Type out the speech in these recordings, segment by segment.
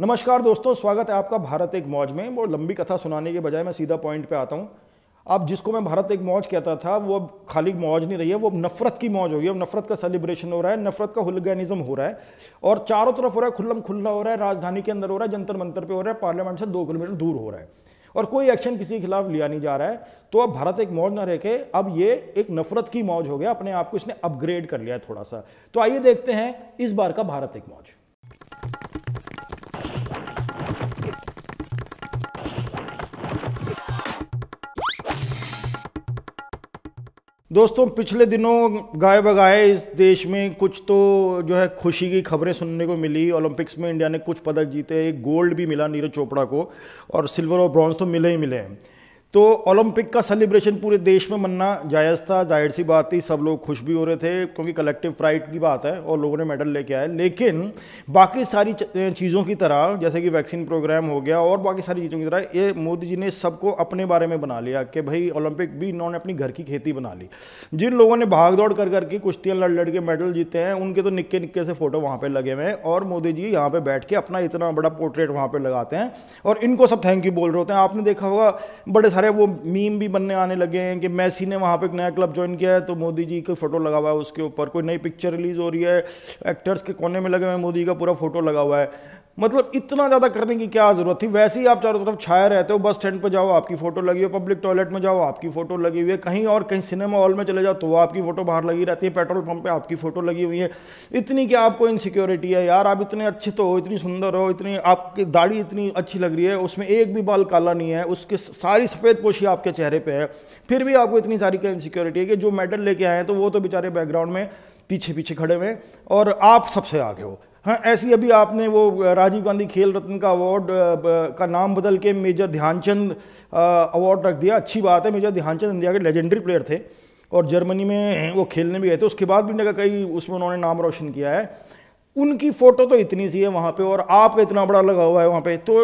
नमस्कार दोस्तों स्वागत है आपका भारत एक मौज में वो लंबी कथा सुनाने के बजाय मैं सीधा पॉइंट पे आता हूँ अब जिसको मैं भारत एक मौज कहता था वो अब खाली मौज नहीं रही है वो अब नफरत की मौज हो गई अब नफरत का सेलिब्रेशन हो रहा है नफरत का हुलगैनिज्म हो रहा है और चारों तरफ हो रहा है खुल्लम खुल्ला हो रहा है राजधानी के अंदर हो रहा है जंतर मंतर पे हो रहा है पार्लियामेंट से दो किलोमीटर दूर हो रहा है और कोई एक्शन किसी के खिलाफ लिया नहीं जा रहा है तो अब भारत एक मौज ना रह के अब ये एक नफरत की मौज हो गया अपने आप को इसने अपग्रेड कर लिया है थोड़ा सा तो आइए देखते हैं इस बार का भारत एक मौज दोस्तों पिछले दिनों गाय बगाए इस देश में कुछ तो जो है खुशी की खबरें सुनने को मिली ओलंपिक्स में इंडिया ने कुछ पदक जीते एक गोल्ड भी मिला नीरज चोपड़ा को और सिल्वर और ब्रॉन्ज तो मिले ही मिले हैं तो ओलंपिक का सेलिब्रेशन पूरे देश में मनना जायज़ था जाहिर सी बात थी सब लोग खुश भी हो रहे थे क्योंकि कलेक्टिव प्राइड की बात है और लोगों ने मेडल लेके आए लेकिन बाकी सारी चीज़ों की तरह जैसे कि वैक्सीन प्रोग्राम हो गया और बाकी सारी चीज़ों की तरह ये मोदी जी ने सबको अपने बारे में बना लिया कि भाई ओलंपिक भी इन्होंने अपनी घर की खेती बना ली जिन लोगों ने भाग दौड़ कर करके कुश्तियाँ लड़ लड़ के मेडल जीते हैं उनके तो निक्के निक्के से फ़ोटो वहाँ पर लगे हुए हैं और मोदी जी यहाँ पर बैठ के अपना इतना बड़ा पोर्ट्रेट वहाँ पर लगाते हैं और इनको सब थैंक यू बोल रहे होते हैं आपने देखा होगा बड़े सारे वो मीम भी बनने आने लगे हैं कि मैसी ने वहाँ पे एक नया क्लब ज्वाइन किया है तो मोदी जी की फ़ोटो लगा हुआ है उसके ऊपर कोई नई पिक्चर रिलीज़ हो रही है एक्टर्स के कोने में लगे हुए मोदी का पूरा फोटो लगा हुआ है मतलब इतना ज़्यादा करने की क्या ज़रूरत थी वैसे ही आप चारों तरफ छाए रहते हो बस स्टैंड पर जाओ आपकी फ़ोटो लगी हो पब्लिक टॉयलेट में जाओ आपकी फ़ोटो लगी हुई है कहीं और कहीं सिनेमा हॉल में चले जाओ तो आपकी फ़ोटो बाहर लगी रहती है पेट्रोल पंप पे आपकी फ़ोटो लगी हुई है इतनी क्या आपको इनसिक्योरिटी है यार आप इतने अच्छे तो हो इतनी सुंदर हो इतनी आपकी दाढ़ी इतनी अच्छी लग रही है उसमें एक भी बाल काला नहीं है उसके सारी सफ़ेद पोशी आपके चेहरे पर है फिर भी आपको इतनी सारी क्या इनसिक्योरिटी है कि जो मेडल लेके आए हैं तो वो तो बेचारे बैकग्राउंड में पीछे पीछे खड़े हुए और आप सबसे आगे हो हाँ ऐसी अभी आपने वो राजीव गांधी खेल रत्न का अवार्ड का नाम बदल के मेजर ध्यानचंद अवार्ड रख दिया अच्छी बात है मेजर ध्यानचंद इंडिया के लेजेंडरी प्लेयर थे और जर्मनी में वो खेलने भी गए थे उसके बाद भी इंडिया का कई उसमें उन्होंने नाम रोशन किया है उनकी फ़ोटो तो इतनी सी है वहाँ पे और आपका इतना बड़ा लगा हुआ है वहाँ पे तो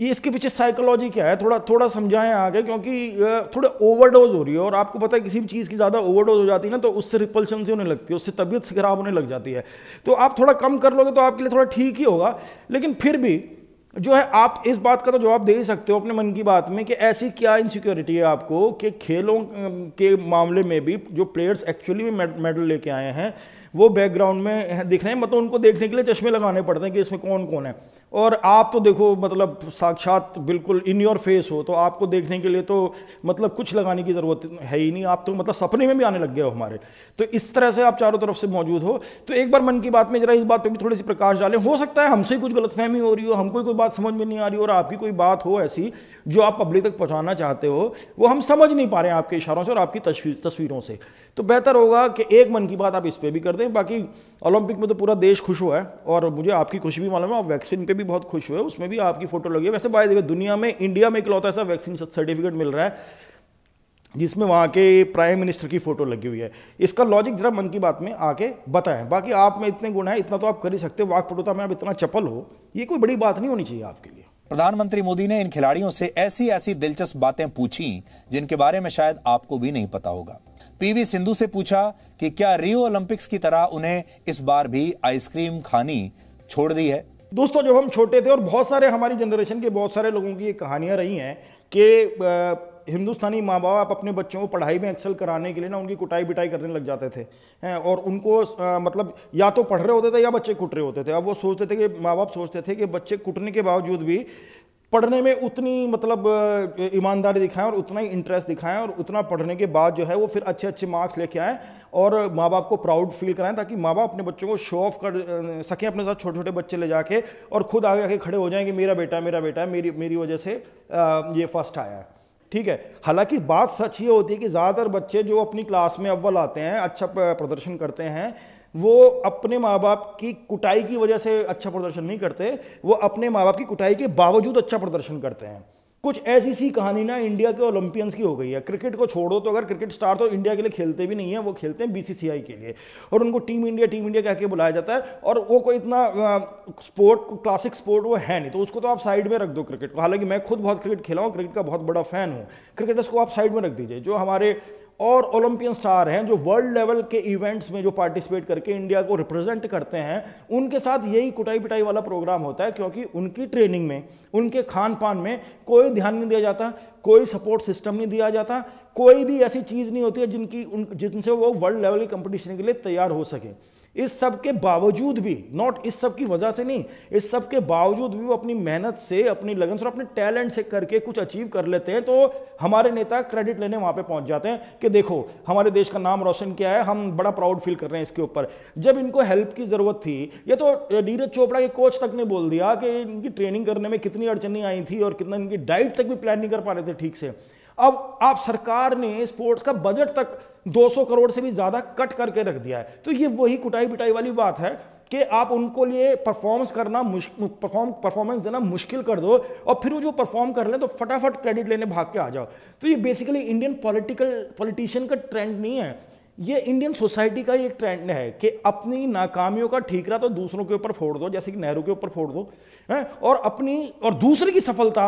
ये इसके पीछे साइकोलॉजी क्या है थोड़ा थोड़ा समझाएं आगे क्योंकि थोड़े ओवरडोज हो रही है और आपको पता है किसी भी चीज़ की ज़्यादा ओवरडोज हो जाती है ना तो उससे रिपल्शन से होने लगती है उससे तबीयत खराब होने लग जाती है तो आप थोड़ा कम कर लोगे तो आपके लिए थोड़ा ठीक ही होगा लेकिन फिर भी जो है आप इस बात का तो जवाब दे ही सकते हो अपने मन की बात में कि ऐसी क्या इनसिक्योरिटी है आपको कि खेलों के मामले में भी जो प्लेयर्स एक्चुअली में मेडल लेके आए हैं वो बैकग्राउंड में दिख रहे हैं मतलब उनको देखने के लिए चश्मे लगाने पड़ते हैं कि इसमें कौन कौन है और आप तो देखो मतलब साक्षात बिल्कुल इन योर फेस हो तो आपको देखने के लिए तो मतलब कुछ लगाने की ज़रूरत है ही नहीं आप तो मतलब सपने में भी आने लग गए हो हमारे तो इस तरह से आप चारों तरफ से मौजूद हो तो एक बार मन की बात में जरा इस बात पर भी थोड़ी सी प्रकाश डालें हो सकता है हमसे कुछ गलतफहमी हो रही हो हमको कोई बात समझ में नहीं आ रही और आपकी कोई बात हो ऐसी जो आप पब्लिक तक पहुंचाना चाहते हो वो हम समझ नहीं पा रहे हैं आपके इशारों से और आपकी तस्वीर तस्वीरों से तो बेहतर होगा कि एक मन की बात आप इस पर भी कर दें बाकी ओलंपिक में तो पूरा देश खुश हुआ है और मुझे आपकी खुशी भी मालूम है आप वैक्सीन पर भी बहुत खुश हुए उसमें भी आपकी फोटो लगी है वैसे बाय दुनिया में इंडिया में इकलौता ऐसा वैक्सीन सर्टिफिकेट मिल रहा है जिसमें वहाँ के प्राइम मिनिस्टर की फ़ोटो लगी हुई है इसका लॉजिक ज़रा मन की बात में आके बताएं बाकी आप में इतने गुण हैं इतना तो आप कर ही सकते हो वाकपटुता में आप इतना चपल हो ये कोई बड़ी बात नहीं होनी चाहिए आपके लिए प्रधानमंत्री मोदी ने इन खिलाड़ियों से ऐसी ऐसी दिलचस्प बातें पूछी जिनके बारे में शायद आपको भी नहीं पता होगा पीवी सिंधु से पूछा कि क्या रियो ओलंपिक्स की तरह उन्हें इस बार भी आइसक्रीम खानी छोड़ दी है दोस्तों जब हम छोटे थे और बहुत सारे हमारी जनरेशन के बहुत सारे लोगों की ये कहानियां रही हैं कि हिंदुस्तानी माँ बाप अपने बच्चों को पढ़ाई में एक्सेल कराने के लिए ना उनकी कुटाई बिटाई करने लग जाते थे हैं और उनको आ, मतलब या तो पढ़ रहे होते थे या बच्चे कुट रहे होते थे अब वो सोचते थे कि माँ बाप सोचते थे कि बच्चे कुटने के बावजूद भी पढ़ने में उतनी मतलब ईमानदारी दिखाएं और उतना ही इंटरेस्ट दिखाएं और उतना पढ़ने के बाद जो है वो फिर अच्छे अच्छे मार्क्स लेके आएँ और माँ बाप को प्राउड फील कराएं ताकि माँ बाप अपने बच्चों को शो ऑफ कर सकें अपने साथ छोटे छोटे बच्चे ले जाके और खुद आगे आके खड़े हो जाएं कि मेरा बेटा मेरा बेटा मेरी मेरी वजह से ये फर्स्ट आया है ठीक है हालांकि बात सच ये होती है कि ज़्यादातर बच्चे जो अपनी क्लास में अव्वल आते हैं अच्छा प्रदर्शन करते हैं वो अपने माँ बाप की कुटाई की वजह से अच्छा प्रदर्शन नहीं करते वो अपने माँ बाप की कुटाई के बावजूद अच्छा प्रदर्शन करते हैं कुछ ऐसी सी कहानी ना इंडिया के ओलंपियंस की हो गई है क्रिकेट को छोड़ो तो अगर क्रिकेट स्टार तो इंडिया के लिए खेलते भी नहीं है वो खेलते हैं बीसीसीआई के लिए और उनको टीम इंडिया टीम इंडिया कह के बुलाया जाता है और वो कोई इतना स्पोर्ट क्लासिक स्पोर्ट वो है नहीं तो उसको तो आप साइड में रख दो क्रिकेट को हालांकि मैं खुद बहुत क्रिकेट खेला हूँ क्रिकेट का बहुत बड़ा फैन हूँ क्रिकेटर्स को आप साइड में रख दीजिए जो हमारे और ओलंपियन स्टार हैं जो वर्ल्ड लेवल के इवेंट्स में जो पार्टिसिपेट करके इंडिया को रिप्रेजेंट करते हैं उनके साथ यही कुटाई पिटाई वाला प्रोग्राम होता है क्योंकि उनकी ट्रेनिंग में उनके खान पान में कोई ध्यान नहीं दिया जाता कोई सपोर्ट सिस्टम नहीं दिया जाता कोई भी ऐसी चीज़ नहीं होती है जिनकी उन जिनसे वो वर्ल्ड लेवल के कंपटीशन के लिए तैयार हो सके इस सब के बावजूद भी नॉट इस सब की वजह से नहीं इस सब के बावजूद भी वो अपनी मेहनत से अपनी लगन से और अपने टैलेंट से करके कुछ अचीव कर लेते हैं तो हमारे नेता क्रेडिट लेने वहां पे पहुंच जाते हैं कि देखो हमारे देश का नाम रोशन किया है हम बड़ा प्राउड फील कर रहे हैं इसके ऊपर जब इनको हेल्प की जरूरत थी ये तो नीरज चोपड़ा के कोच तक ने बोल दिया कि इनकी ट्रेनिंग करने में कितनी अड़चनी आई थी और कितना इनकी डाइट तक भी प्लान नहीं कर पा रहे थे थे ठीक से अब आप सरकार ने स्पोर्ट्स का बजट तक 200 करोड़ से भी ज़्यादा कट करके रख दिया है तो ये वही कुटाई पिटाई वाली बात है कि आप उनको लिए परफॉर्मेंस करना परफॉर्म परफॉर्मेंस देना मुश्किल कर दो और फिर वो जो परफॉर्म कर ले तो फटाफट क्रेडिट लेने भाग के आ जाओ तो ये बेसिकली इंडियन पॉलिटिकल पॉलिटिशियन का ट्रेंड नहीं है ये इंडियन सोसाइटी का एक ट्रेंड है कि अपनी नाकामियों का ठीकरा तो दूसरों के ऊपर फोड़ दो जैसे कि नेहरू के ऊपर फोड़ दो है और अपनी और दूसरे की सफलता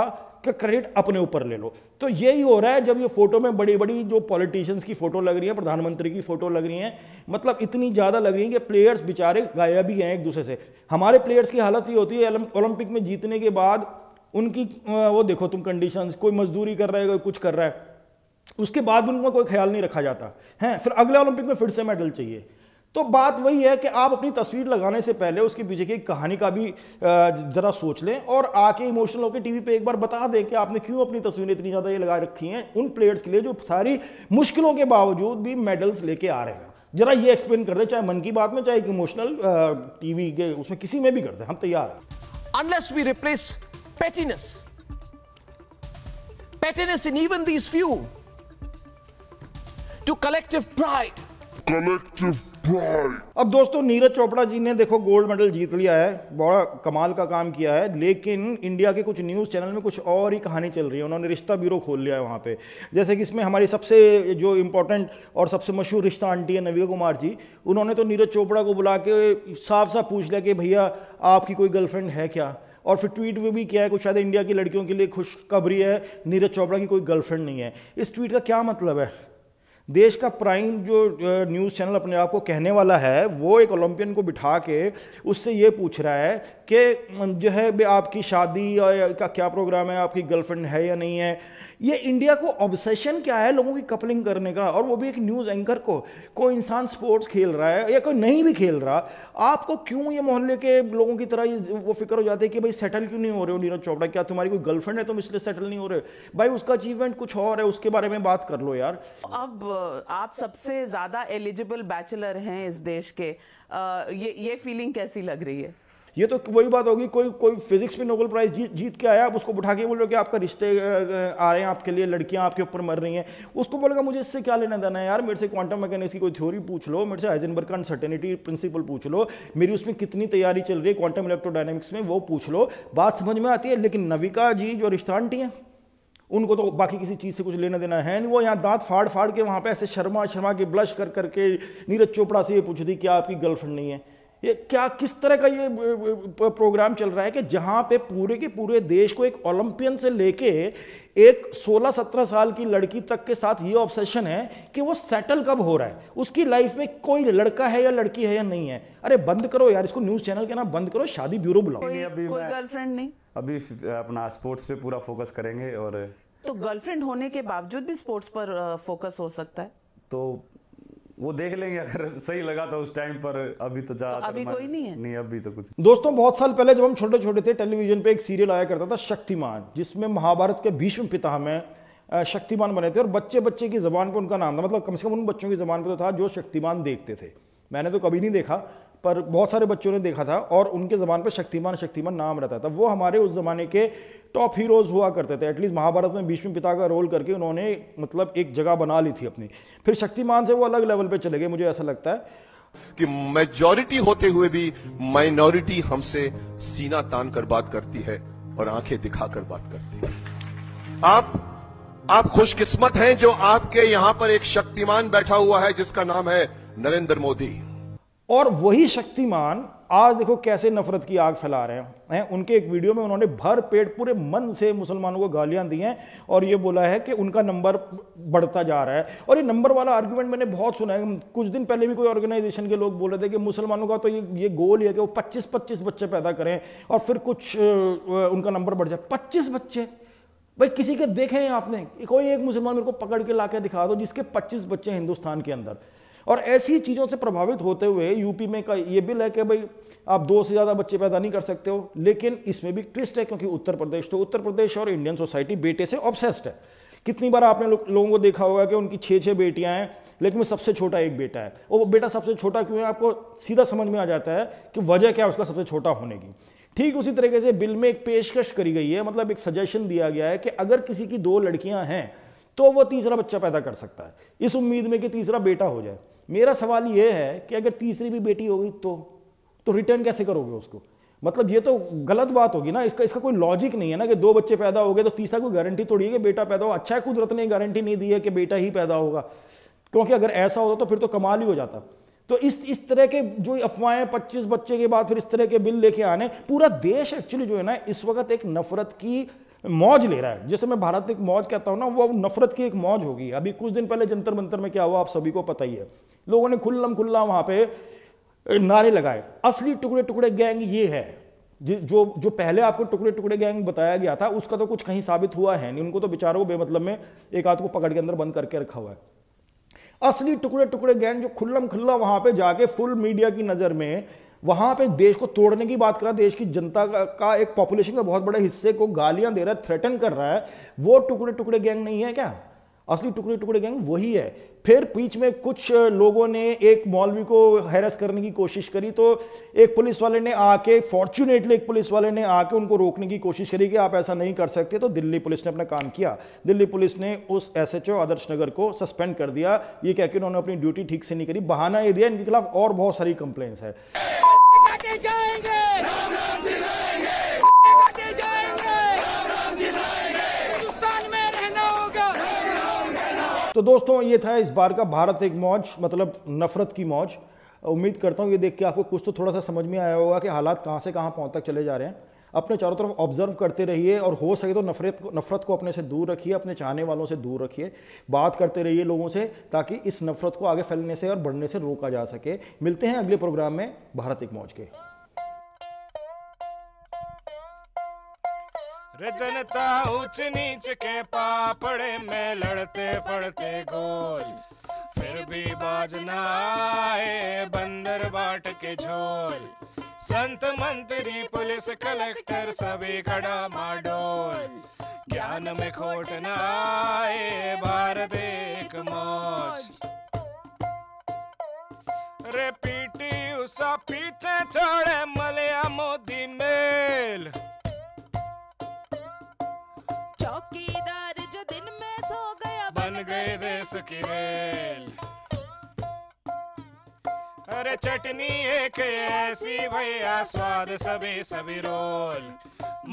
आपका क्रेडिट अपने ऊपर ले लो तो यही हो रहा है जब ये फोटो में बड़ी बड़ी जो पॉलिटिशियंस की फोटो लग रही है प्रधानमंत्री की फोटो लग रही है मतलब इतनी ज़्यादा लग रही है कि प्लेयर्स बेचारे गायब भी हैं एक दूसरे से हमारे प्लेयर्स की हालत ही होती है ओलंपिक में जीतने के बाद उनकी वो देखो तुम कंडीशंस कोई मजदूरी कर रहा है कोई कुछ कर रहा है उसके बाद उनका कोई ख्याल नहीं रखा जाता है फिर अगले ओलंपिक में फिर से मेडल चाहिए तो बात वही है कि आप अपनी तस्वीर लगाने से पहले उसके पीछे की कहानी का भी ज़रा सोच लें और आके इमोशनल होकर टीवी पे एक बार बता दें कि आपने क्यों अपनी तस्वीरें इतनी ज़्यादा ये लगा रखी हैं उन प्लेयर्स के लिए जो सारी मुश्किलों के बावजूद भी मेडल्स लेके आ रहे हैं जरा ये एक्सप्लेन कर दें चाहे मन की बात में चाहे इमोशनल टीवी के उसमें किसी में भी कर दें हम तैयार हैं unless we replace pettiness pettiness in even these few to collective pride collective अब दोस्तों नीरज चोपड़ा जी ने देखो गोल्ड मेडल जीत लिया है बड़ा कमाल का काम किया है लेकिन इंडिया के कुछ न्यूज़ चैनल में कुछ और ही कहानी चल रही है उन्होंने रिश्ता ब्यूरो खोल लिया है वहाँ पे जैसे कि इसमें हमारी सबसे जो इम्पोर्टेंट और सबसे मशहूर रिश्ता आंटी है नविका कुमार जी उन्होंने तो नीरज चोपड़ा को बुला के साफ साफ पूछ लिया कि भैया आपकी कोई गर्लफ्रेंड है क्या और फिर ट्वीट में भी किया है कुछ शायद इंडिया की लड़कियों के लिए खुशखबरी है नीरज चोपड़ा की कोई गर्लफ्रेंड नहीं है इस ट्वीट का क्या मतलब है देश का प्राइम जो न्यूज़ चैनल अपने आप को कहने वाला है वो एक ओलंपियन को बिठा के उससे ये पूछ रहा है कि जो है आपकी शादी या का क्या प्रोग्राम है आपकी गर्लफ्रेंड है या नहीं है ये इंडिया को ऑब्सेशन क्या है लोगों की कपलिंग करने का और वो भी एक न्यूज़ एंकर को कोई इंसान स्पोर्ट्स खेल रहा है या कोई नहीं भी खेल रहा आपको क्यों ये मोहल्ले के लोगों की तरह वो फिक्र हो जाती है कि भाई सेटल क्यों नहीं हो रहे हो नीरज चोपड़ा क्या तुम्हारी कोई गर्लफ्रेंड है तुम इसलिए सेटल नहीं हो रहे भाई उसका अचीवमेंट कुछ और है उसके बारे में बात कर लो यार अब आप सबसे ज़्यादा एलिजिबल बैचलर हैं इस देश के आ, ये ये फीलिंग कैसी लग रही है ये तो वही बात होगी कोई कोई फिजिक्स में नोबल प्राइज जीत जीत के आया आप उसको बुठा के बोल रहे हो कि आपका रिश्ते आ रहे हैं आपके लिए लड़कियां आपके ऊपर मर रही हैं उसको बोलेगा मुझे इससे क्या लेना देना है यार मेरे से क्वांटम मैकेनिक्स की कोई थ्योरी पूछ लो मेरे से हाइजनबर्ग का अनसर्टेनिटी प्रिंसिपल पूछ लो मेरी उसमें कितनी तैयारी चल रही है क्वांटम इलेक्ट्रोडाइनमिक्स में वो पूछ लो बात समझ में आती है लेकिन नविका जी जो रिश्ता आंटी हैं उनको तो बाकी किसी चीज़ से कुछ लेना देना है नहीं वो यहाँ दांत फाड़ फाड़ के वहाँ पे ऐसे शर्मा शर्मा के ब्लश कर करके नीरज चोपड़ा से ये पूछ दी कि आपकी गर्लफ्रेंड नहीं है ये क्या किस तरह का ये प्रोग्राम चल रहा है कि जहाँ पे पूरे के पूरे देश को एक ओलंपियन से लेके एक 16-17 साल की लड़की तक के साथ ये ऑब्सेशन है कि वो सेटल कब हो रहा है उसकी लाइफ में कोई लड़का है या लड़की है या नहीं है अरे बंद करो यार इसको न्यूज़ चैनल के नाम बंद करो शादी ब्यूरो बुलाओ कोई, अभी कोई गर्लफ्रेंड नहीं अभी अपना स्पोर्ट्स पे पूरा फोकस करेंगे और तो गर्लफ्रेंड होने के बावजूद भी स्पोर्ट्स पर फोकस हो सकता है तो वो देख लेंगे अगर सही लगा तो उस टाइम पर अभी तो जा तो अभी कोई नहीं है नहीं अभी तो कुछ दोस्तों बहुत साल पहले जब हम छोटे छोटे थे टेलीविजन पे एक सीरियल आया करता था शक्तिमान जिसमें महाभारत के भीष्म पिता में शक्तिमान बने थे और बच्चे बच्चे की जबान पे उनका नाम था मतलब कम से कम उन बच्चों की जबान पर तो था जो शक्तिमान देखते थे मैंने तो कभी नहीं देखा पर बहुत सारे बच्चों ने देखा था और उनके ज़बान पर शक्तिमान शक्तिमान नाम रहता था वो हमारे उस ज़माने के टॉप हीरोज़ हुआ करते थे एटलीस्ट महाभारत में भीष्म पिता का रोल करके उन्होंने मतलब एक जगह बना ली थी अपनी फिर शक्तिमान से वो अलग लेवल पे चले गए मुझे ऐसा लगता है कि मेजॉरिटी होते हुए भी माइनॉरिटी हमसे सीना तान कर बात करती है और आंखें दिखाकर बात करती है आप आप खुशकिस्मत हैं जो आपके यहां पर एक शक्तिमान बैठा हुआ है जिसका नाम है नरेंद्र मोदी और वही शक्तिमान आज देखो कैसे नफरत की आग फैला रहे हैं उनके एक वीडियो में उन्होंने भर पेट पूरे मन से मुसलमानों को गालियां दी हैं और ये बोला है कि उनका नंबर बढ़ता जा रहा है और ये नंबर वाला आर्ग्यूमेंट मैंने बहुत सुना है कुछ दिन पहले भी कोई ऑर्गेनाइजेशन के लोग बोल रहे थे कि मुसलमानों का तो ये ये गोल है कि वो पच्चीस पच्चीस बच्चे पैदा करें और फिर कुछ उनका नंबर बढ़ जाए पच्चीस बच्चे भाई किसी के देखे हैं आपने कोई एक मुसलमान मेरे को पकड़ के ला दिखा दो जिसके पच्चीस बच्चे हिंदुस्तान के अंदर और ऐसी चीज़ों से प्रभावित होते हुए यूपी में का ये बिल है कि भाई आप दो से ज़्यादा बच्चे पैदा नहीं कर सकते हो लेकिन इसमें भी ट्विस्ट है क्योंकि उत्तर प्रदेश तो उत्तर प्रदेश और इंडियन सोसाइटी बेटे से ऑब्सेस्ड है कितनी बार आपने लो, लोगों को देखा होगा कि उनकी छः छः बेटियाँ हैं लेकिन वो सबसे छोटा एक बेटा है और वो बेटा सबसे छोटा क्यों है आपको सीधा समझ में आ जाता है कि वजह क्या है उसका सबसे छोटा होने की ठीक उसी तरीके से बिल में एक पेशकश करी गई है मतलब एक सजेशन दिया गया है कि अगर किसी की दो लड़कियां हैं तो वो तीसरा बच्चा पैदा कर सकता है इस उम्मीद में कि तीसरा बेटा हो जाए मेरा सवाल यह है कि अगर तीसरी भी बेटी होगी तो तो रिटर्न कैसे करोगे उसको मतलब ये तो गलत बात होगी ना इसका इसका कोई लॉजिक नहीं है ना कि दो बच्चे पैदा हो गए तो तीसरा कोई गारंटी थोड़ी है कि बेटा पैदा हो अच्छा है कुदरत ने गारंटी नहीं दी है कि बेटा ही पैदा होगा क्योंकि अगर ऐसा होता तो फिर तो कमाल ही हो जाता तो इस इस तरह के जो अफवाहें 25 बच्चे के बाद फिर इस तरह के बिल लेके आने पूरा देश एक्चुअली जो है ना इस वक्त एक नफरत की मौज ले रहा है जैसे मैं भारत एक मौज कहता हूँ ना वो नफरत की एक मौज होगी अभी कुछ दिन पहले जंतर मंतर में क्या हुआ आप सभी को पता ही है लोगों ने खुल्लम खुल्ला वहां पे नारे लगाए असली टुकड़े टुकड़े गैंग ये है जो जो पहले आपको टुकड़े टुकड़े गैंग बताया गया था उसका तो कुछ कहीं साबित हुआ है नहीं उनको तो बेचारों को बेमतलब में एक आध को पकड़ के अंदर बंद करके रखा हुआ है असली टुकड़े टुकड़े गैंग जो खुल्लम खुल्ला वहां पे जाके फुल मीडिया की नज़र में वहां पे देश को तोड़ने की बात कर रहा है देश की जनता का एक पॉपुलेशन का बहुत बड़े हिस्से को गालियां दे रहा है थ्रेटन कर रहा है वो टुकड़े टुकड़े गैंग नहीं है क्या असली टुकड़े टुकड़े गैंग वही है फिर बीच में कुछ लोगों ने एक मौलवी को हैरस करने की कोशिश करी तो एक पुलिस वाले ने आके फॉर्चुनेटली एक पुलिस वाले ने आके उनको रोकने की कोशिश करी कि आप ऐसा नहीं कर सकते तो दिल्ली पुलिस ने अपना काम किया दिल्ली पुलिस ने उस एसएचओ आदर्श नगर को सस्पेंड कर दिया ये कह के उन्होंने अपनी ड्यूटी ठीक से नहीं करी बहाना ये दिया इनके खिलाफ और बहुत सारी कंप्लेन्स है तो दोस्तों ये था इस बार का भारत एक मौज मतलब नफरत की मौज उम्मीद करता हूँ ये देख के आपको कुछ तो थोड़ा सा समझ में आया होगा कि हालात कहाँ से कहाँ पहुँच तक चले जा रहे हैं अपने चारों तरफ ऑब्जर्व करते रहिए और हो सके तो नफरत को नफरत को अपने से दूर रखिए अपने चाहने वालों से दूर रखिए बात करते रहिए लोगों से ताकि इस नफरत को आगे फैलने से और बढ़ने से रोका जा सके मिलते हैं अगले प्रोग्राम में भारत एक मौज के रजनता जनता ऊंच नीच के पापड़े में लड़ते पड़ते गोल फिर भी बाजना आए बंदर बाट के झोल संत मंत्री पुलिस कलेक्टर सभी खड़ा माडोल ज्ञान में खोट न आए भारत देख मौज रे पीटी उसा पीछे छोड़े मलया मोदी मेल की अरे चटनी एक ऐसी भैया स्वाद सभी सभी रोल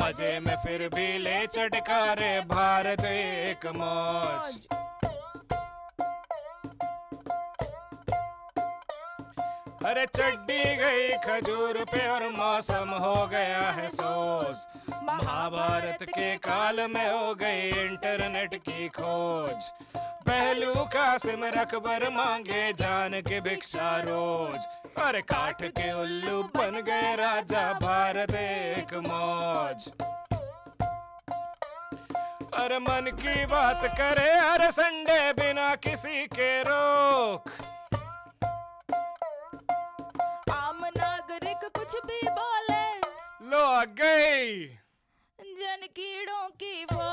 मजे में फिर भी ले चटकारे भारत एक मौज अरे चड्डी गई खजूर पे और मौसम हो गया है सोस महाभारत के काल में हो गई इंटरनेट की खोज पहलू का सिम रखबर मांगे जान के भिक्षा रोज अरे काठ के उल्लू बन गए राजा भारत एक मौज अरे मन की बात करे हर संडे बिना किसी के रोक आम नागरिक कुछ भी बोले लो आ गई जन कीड़ों की वो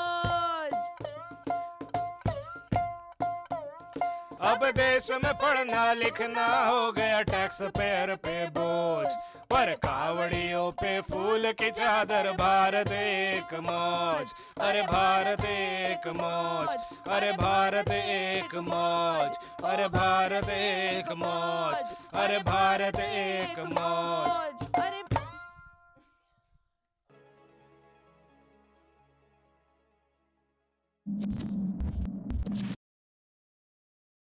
अब देश में पढ़ना लिखना हो गया टैक्स पेयर पे बोझ पर कावड़ियों पे फूल की चादर भारत एक मौज अरे भारत एक मौज अरे भारत एक मौज अरे भारत एक मौज अरे भारत एक मौज अरे